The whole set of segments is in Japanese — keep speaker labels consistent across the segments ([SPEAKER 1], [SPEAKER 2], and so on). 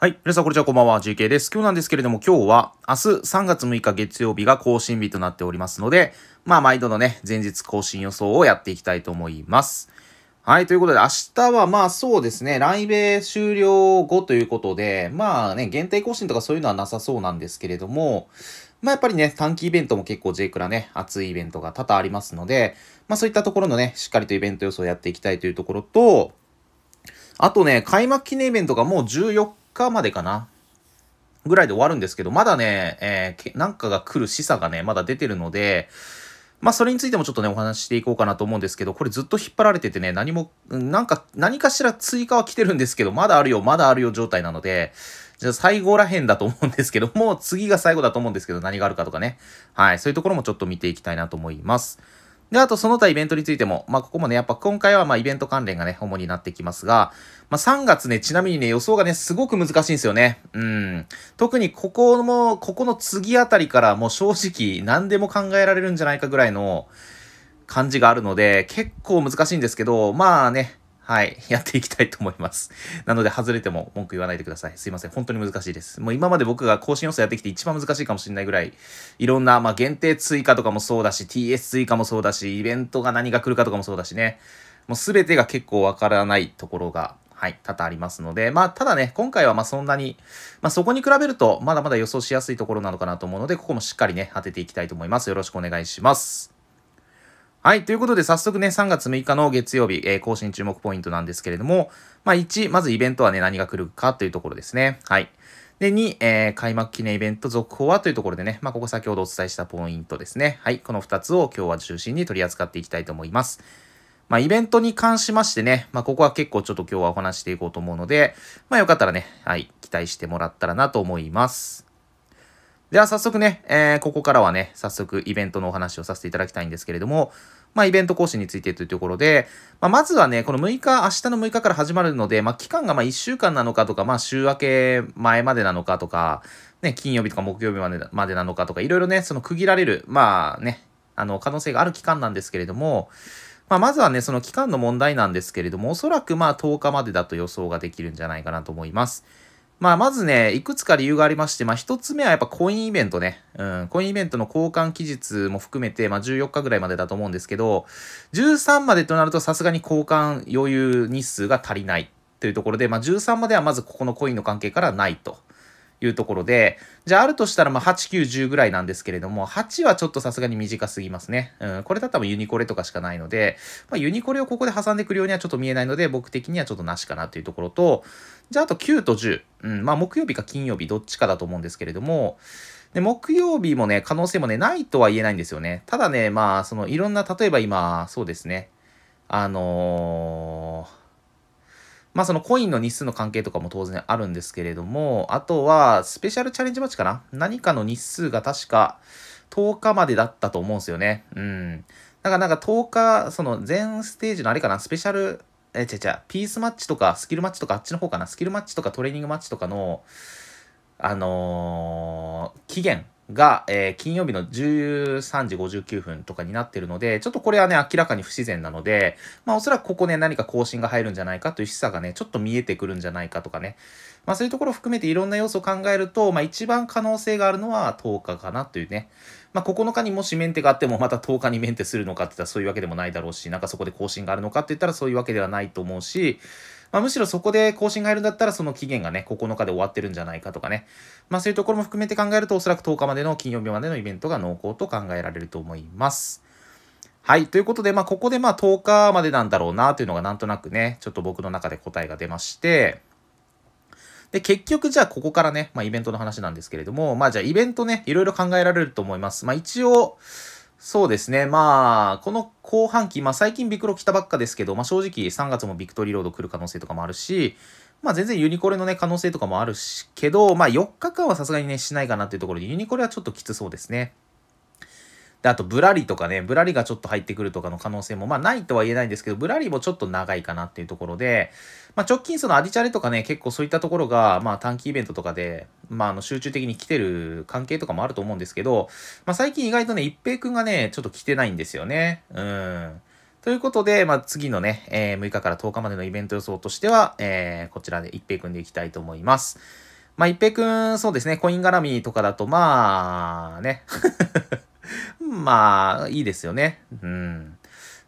[SPEAKER 1] はい。皆さん、こんにちは。こんばんは。JK です。今日なんですけれども、今日は明日3月6日月曜日が更新日となっておりますので、まあ、毎度のね、前日更新予想をやっていきたいと思います。はい。ということで、明日はまあそうですね、ライブ終了後ということで、まあね、限定更新とかそういうのはなさそうなんですけれども、まあやっぱりね、短期イベントも結構 J クラね、熱いイベントが多々ありますので、まあそういったところのね、しっかりとイベント予想をやっていきたいというところと、あとね、開幕記念イベントがもう14までかなぐらいで終わるんですけど、まだね、えー、なんかが来る示唆がね、まだ出てるので、まあそれについてもちょっとね、お話ししていこうかなと思うんですけど、これずっと引っ張られててね、何も、なんか、何かしら追加は来てるんですけど、まだあるよ、まだあるよ状態なので、じゃあ最後らへんだと思うんですけど、もう次が最後だと思うんですけど、何があるかとかね。はい、そういうところもちょっと見ていきたいなと思います。で、あとその他イベントについても、まあ、ここもね、やっぱ今回はま、イベント関連がね、主になってきますが、まあ、3月ね、ちなみにね、予想がね、すごく難しいんですよね。うん。特にここも、ここの次あたりからもう正直何でも考えられるんじゃないかぐらいの感じがあるので、結構難しいんですけど、まあね、はい、やっていきたいと思います。なので、外れても文句言わないでください。すいません。本当に難しいです。もう今まで僕が更新要素やってきて一番難しいかもしれないぐらい、いろんな、まあ、限定追加とかもそうだし、TS 追加もそうだし、イベントが何が来るかとかもそうだしね。もうすべてが結構わからないところが、はい、多々ありますので、まあ、ただね、今回はまあそんなに、まあそこに比べると、まだまだ予想しやすいところなのかなと思うので、ここもしっかりね、当てていきたいと思います。よろしくお願いします。はい。ということで、早速ね、3月6日の月曜日、えー、更新注目ポイントなんですけれども、まあ、1、まずイベントはね、何が来るかというところですね。はい。で、2、えー、開幕記念イベント続報はというところでね、まあ、ここ先ほどお伝えしたポイントですね。はい。この2つを今日は中心に取り扱っていきたいと思います。まあ、イベントに関しましてね、まあ、ここは結構ちょっと今日はお話していこうと思うので、まあ、よかったらね、はい、期待してもらったらなと思います。では早速ね、えー、ここからはね、早速イベントのお話をさせていただきたいんですけれども、まあ、イベント更新についてというところで、まあ、まずはね、この6日、明日の6日から始まるので、まあ、期間がま1週間なのかとか、まあ、週明け前までなのかとか、ね、金曜日とか木曜日までまでなのかとか、いろいろね、その区切られる、まあね、あの、可能性がある期間なんですけれども、まあ、まずはね、その期間の問題なんですけれども、おそらくまあ10日までだと予想ができるんじゃないかなと思います。まあ、まずね、いくつか理由がありまして、まあ、一つ目はやっぱコインイベントね。うん、コインイベントの交換期日も含めて、まあ、14日ぐらいまでだと思うんですけど、13までとなるとさすがに交換余裕日数が足りないというところで、まあ、13まではまずここのコインの関係からないと。いうところで、じゃああるとしたらまあ8、9、10ぐらいなんですけれども、8はちょっとさすがに短すぎますね。うん、これだったらユニコレとかしかないので、まあ、ユニコレをここで挟んでくるようにはちょっと見えないので、僕的にはちょっとなしかなというところと、じゃああと9と10。うん、まあ木曜日か金曜日どっちかだと思うんですけれども、で、木曜日もね、可能性もね、ないとは言えないんですよね。ただね、まあ、そのいろんな、例えば今、そうですね、あのーまあそのコインの日数の関係とかも当然あるんですけれども、あとはスペシャルチャレンジマッチかな何かの日数が確か10日までだったと思うんですよね。うん。だからなんか10日、その全ステージのあれかな、スペシャル、え、ちゃちゃ、ピースマッチとかスキルマッチとかあっちの方かな、スキルマッチとかトレーニングマッチとかの、あのー、期限が、えー、金曜日の13時59分とかになってるので、ちょっとこれはね、明らかに不自然なので、まあおそらくここね、何か更新が入るんじゃないかという示唆がね、ちょっと見えてくるんじゃないかとかね、まあそういうところを含めていろんな要素を考えると、まあ一番可能性があるのは10日かなというね、まあ9日にもしメンテがあってもまた10日にメンテするのかって言ったらそういうわけでもないだろうし、なんかそこで更新があるのかって言ったらそういうわけではないと思うし、まあ、むしろそこで更新が入るんだったら、その期限がね、9日で終わってるんじゃないかとかね。まあ、そういうところも含めて考えると、おそらく10日までの金曜日までのイベントが濃厚と考えられると思います。はい。ということで、まあ、ここでまあ、10日までなんだろうな、というのがなんとなくね、ちょっと僕の中で答えが出まして、で、結局、じゃあ、ここからね、まあ、イベントの話なんですけれども、まあ、じゃあ、イベントね、いろいろ考えられると思います。まあ、一応、そうですね。まあ、この後半期、まあ最近ビクロ来たばっかですけど、まあ正直3月もビクトリーロード来る可能性とかもあるし、まあ全然ユニコレのね、可能性とかもあるし、けど、まあ4日間はさすがにね、しないかなっていうところで、ユニコレはちょっときつそうですね。で、あと、ぶらりとかね、ぶらりがちょっと入ってくるとかの可能性も、まあ、ないとは言えないんですけど、ぶらりもちょっと長いかなっていうところで、まあ、直近そのアディチャレとかね、結構そういったところが、まあ、短期イベントとかで、まあ、あの、集中的に来てる関係とかもあると思うんですけど、まあ、最近意外とね、一平くんがね、ちょっと来てないんですよね。うん。ということで、まあ、次のね、えー、6日から10日までのイベント予想としては、えー、こちらで一平くんでいきたいと思います。まあ、一平くん、そうですね、コイン絡みとかだと、まあ、ね。まあ、いいですよね。うん。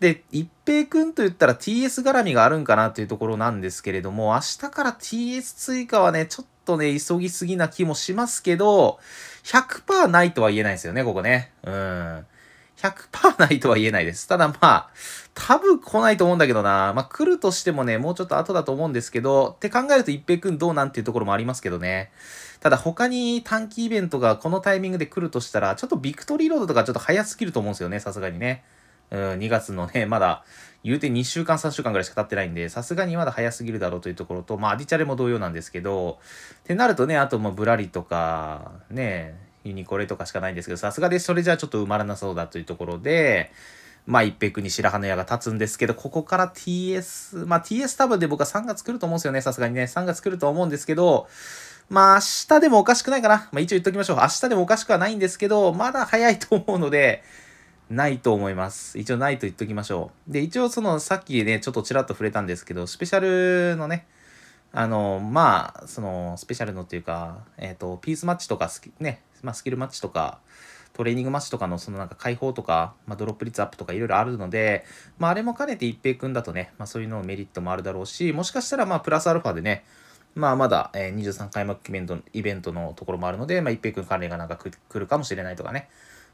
[SPEAKER 1] で、一平君と言ったら TS 絡みがあるんかなというところなんですけれども、明日から TS 追加はね、ちょっとね、急ぎすぎな気もしますけど、100%ないとは言えないですよね、ここね。うん。100%ないとは言えないです。ただまあ、多分来ないと思うんだけどな。まあ来るとしてもね、もうちょっと後だと思うんですけど、って考えると一平くんどうなんていうところもありますけどね。ただ他に短期イベントがこのタイミングで来るとしたら、ちょっとビクトリーロードとかちょっと早すぎると思うんですよね、さすがにね。うん、2月のね、まだ、言うて2週間、3週間ぐらいしか経ってないんで、さすがにまだ早すぎるだろうというところと、まあ、アディチャレも同様なんですけど、ってなるとね、あと、もうぶらりとか、ね、ユニコレとかしかないんですけど、さすがでそれじゃあちょっと埋まらなそうだというところで、まあ一平に白羽の矢が立つんですけど、ここから TS、まあ TS 多分で僕は3月来ると思うんですよね、さすがにね。3月来ると思うんですけど、まあ明日でもおかしくないかな。まあ一応言っときましょう。明日でもおかしくはないんですけど、まだ早いと思うので、ないと思います。一応ないと言っときましょう。で、一応そのさっきね、ちょっとちらっと触れたんですけど、スペシャルのね、あの、まあ、その、スペシャルのっていうか、えっ、ー、と、ピースマッチとか好き、ね、まあ、スキルマッチとか、トレーニングマッチとかのそのなんか解放とか、まあ、ドロップ率アップとかいろいろあるので、まあ、あれも兼ねて一平君だとね、まあ、そういうのメリットもあるだろうし、もしかしたらまあプラスアルファでね、まあ、まだ、えー、23開幕イベントイベントのところもあるので、まあ、一平君関連がなんか来るかもしれないとかね、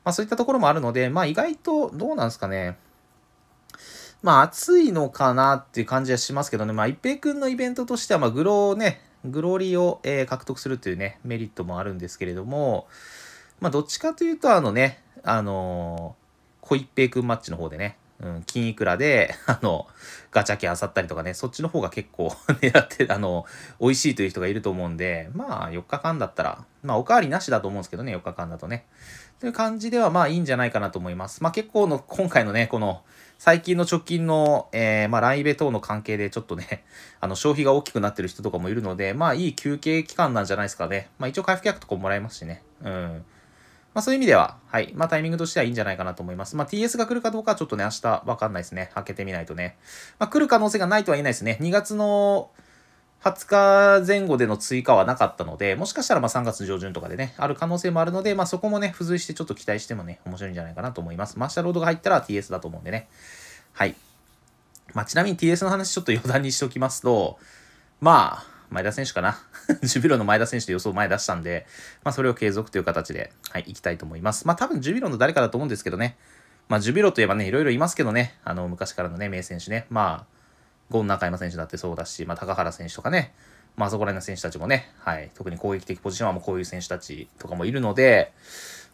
[SPEAKER 1] まあ、そういったところもあるので、まあ、意外とどうなんですかね、まあ、暑いのかなっていう感じはしますけどね、まあ、一平君のイベントとしては、まあ、グローね、グローリーを、えー、獲得するというね、メリットもあるんですけれども、まあ、どっちかというと、あのね、あのー、一平君マッチの方でね、うん、金いくらで、あの、ガチャ券あさったりとかね、そっちの方が結構 狙って、あの、美味しいという人がいると思うんで、まあ、4日間だったら、まあ、おかわりなしだと思うんですけどね、4日間だとね。という感じでは、まあ、いいんじゃないかなと思います。まあ、結構の、今回のね、この、最近の直近の、えー、まあ、ライベ等の関係で、ちょっとね、あの、消費が大きくなってる人とかもいるので、まあ、いい休憩期間なんじゃないですかね。まあ、一応、回復薬とかもらえますしね。うん。まあ、そういう意味では、はい。まあ、タイミングとしてはいいんじゃないかなと思います。まあ、TS が来るかどうかはちょっとね、明日わかんないですね。開けてみないとね。まあ、来る可能性がないとは言えないですね。2月の20日前後での追加はなかったので、もしかしたらま3月上旬とかでね、ある可能性もあるので、まあ、そこもね、付随してちょっと期待してもね、面白いんじゃないかなと思います。マーシャロードが入ったら TS だと思うんでね。はい。まあ、ちなみに TS の話ちょっと余談にしておきますと、まあ、前田選手かな。ジュビロの前田選手で予想前出したんで、まあ、それを継続という形で、はい、いきたいと思います。まあ、多分ジュビロの誰かだと思うんですけどね。まあ、ジュビロといえばね、いろいろいますけどね、あの、昔からのね、名選手ね。まあ、ゴン中山選手だってそうだし、まあ、高原選手とかね、まあ、そこら辺の選手たちもね、はい、特に攻撃的ポジションはもうこういう選手たちとかもいるので、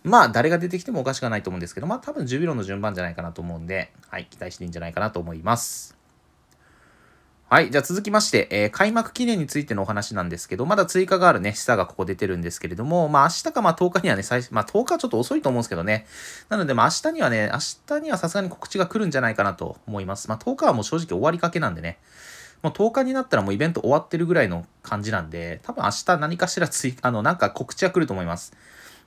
[SPEAKER 1] まあ、誰が出てきてもおかしくはないと思うんですけど、まあ、多分ジュビロの順番じゃないかなと思うんで、はい、期待していいんじゃないかなと思います。はい。じゃあ続きまして、えー、開幕記念についてのお話なんですけど、まだ追加があるね、示唆がここ出てるんですけれども、まあ明日かまあ10日にはね、最初、まあ10日はちょっと遅いと思うんですけどね。なのでまあ明日にはね、明日にはさすがに告知が来るんじゃないかなと思います。まあ10日はもう正直終わりかけなんでね。もう10日になったらもうイベント終わってるぐらいの感じなんで、多分明日何かしら追、あの、なんか告知は来ると思います。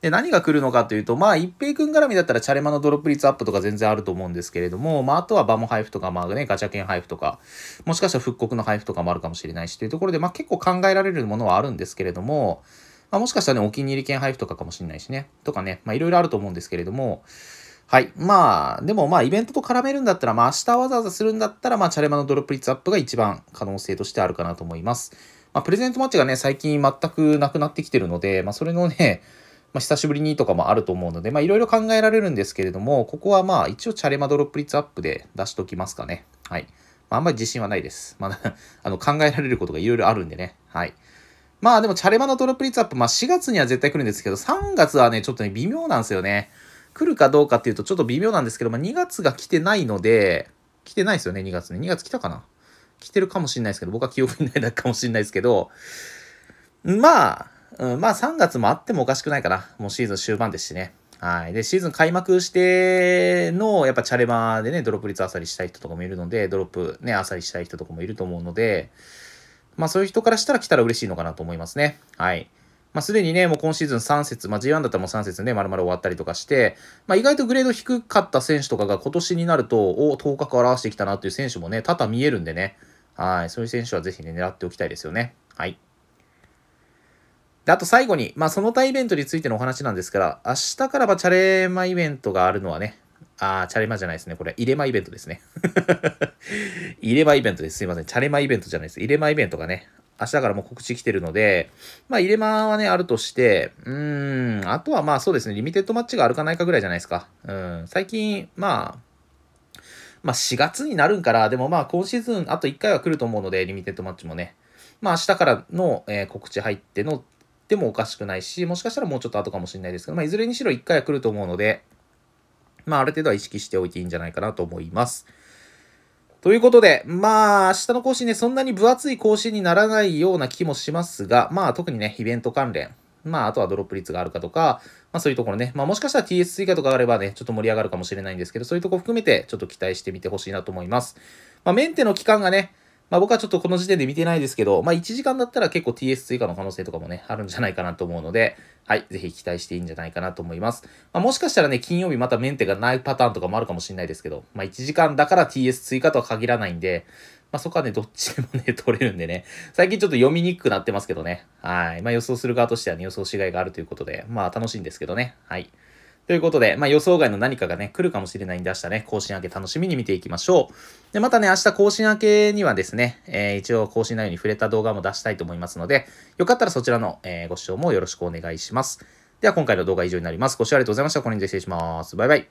[SPEAKER 1] で、何が来るのかというと、まあ、一平君絡みだったら、チャレマのドロップ率アップとか全然あると思うんですけれども、まあ、あとはバモ配布とか、まあね、ガチャ券配布とか、もしかしたら復刻の配布とかもあるかもしれないし、というところで、まあ、結構考えられるものはあるんですけれども、まあ、もしかしたらね、お気に入り券配布とかかもしれないしね、とかね、まあ、いろいろあると思うんですけれども、はい。まあ、でもまあ、イベントと絡めるんだったら、まあ、明日わざわざするんだったら、まあ、チャレマのドロップ率アップが一番可能性としてあるかなと思います。まあ、プレゼントマッチがね、最近全くなくなってきてるので、まあ、それのね、まあ、久しぶりにとかもあると思うので、まあ、いろいろ考えられるんですけれども、ここはまあ、一応チャレマドロップ率アップで出しときますかね。はい。まあ、あんまり自信はないです。まあ、あの、考えられることがいろいろあるんでね。はい。まあ、でも、チャレマのドロップ率アップ、まあ、4月には絶対来るんですけど、3月はね、ちょっとね、微妙なんですよね。来るかどうかっていうと、ちょっと微妙なんですけど、まあ、2月が来てないので、来てないですよね、2月ね。2月来たかな来てるかもしれないですけど、僕は記憶にないだけかもしれないですけど、まあ、うん、まあ3月もあってもおかしくないかな。もうシーズン終盤ですしね。はい。で、シーズン開幕しての、やっぱチャレマーでね、ドロップ率あさりしたい人とかもいるので、ドロップね、あさりしたい人とかもいると思うので、まあそういう人からしたら来たら嬉しいのかなと思いますね。はい。まあすでにね、もう今シーズン3節、まあ G1 だったらもう3節ね、まるまる終わったりとかして、まあ意外とグレード低かった選手とかが今年になると、お、頭角を表してきたなという選手もね、多々見えるんでね。はい。そういう選手はぜひね、狙っておきたいですよね。はい。で、あと最後に、まあ、その他イベントについてのお話なんですから、明日からはチャレマイベントがあるのはね、あチャレマじゃないですね。これ、入れマイベントですね。入れマイベントです。すいません。チャレマイベントじゃないです。入れマイベントがね、明日からもう告知来てるので、まあ、入れ間はね、あるとして、うーん、あとはまあそうですね、リミテッドマッチがあるかないかぐらいじゃないですか。うん、最近、まあ、まあ4月になるんから、でもまあ今シーズンあと1回は来ると思うので、リミテッドマッチもね。まあ明日からの、えー、告知入ってのってもおかしくないし、もしかしたらもうちょっと後かもしれないですけど、まあ、いずれにしろ1回は来ると思うので、まあ、ある程度は意識しておいていいんじゃないかなと思います。ということで、まあ、明日の更新ね、そんなに分厚い更新にならないような気もしますが、まあ、特にね、イベント関連、まあ、あとはドロップ率があるかとか、まあ、そういうところね、まあ、もしかしたら TS 追加とかあればね、ちょっと盛り上がるかもしれないんですけど、そういうとこ含めて、ちょっと期待してみてほしいなと思います。まあ、メンテの期間がね、まあ、僕はちょっとこの時点で見てないですけど、まあ、1時間だったら結構 TS 追加の可能性とかもね、あるんじゃないかなと思うので、はい、ぜひ期待していいんじゃないかなと思います。まあ、もしかしたらね、金曜日またメンテがないパターンとかもあるかもしれないですけど、まあ、1時間だから TS 追加とは限らないんで、まあ、そこはね、どっちでもね、取れるんでね。最近ちょっと読みにくくなってますけどね。はい。まあ、予想する側としてはね、予想しがいがあるということで、まあ、楽しいんですけどね。はい。ということで、まあ予想外の何かがね、来るかもしれないんで明日ね、更新明け楽しみに見ていきましょう。で、またね、明日更新明けにはですね、えー、一応更新内容に触れた動画も出したいと思いますので、よかったらそちらの、えー、ご視聴もよろしくお願いします。では今回の動画は以上になります。ご視聴ありがとうございました。これにて失礼します。バイバイ。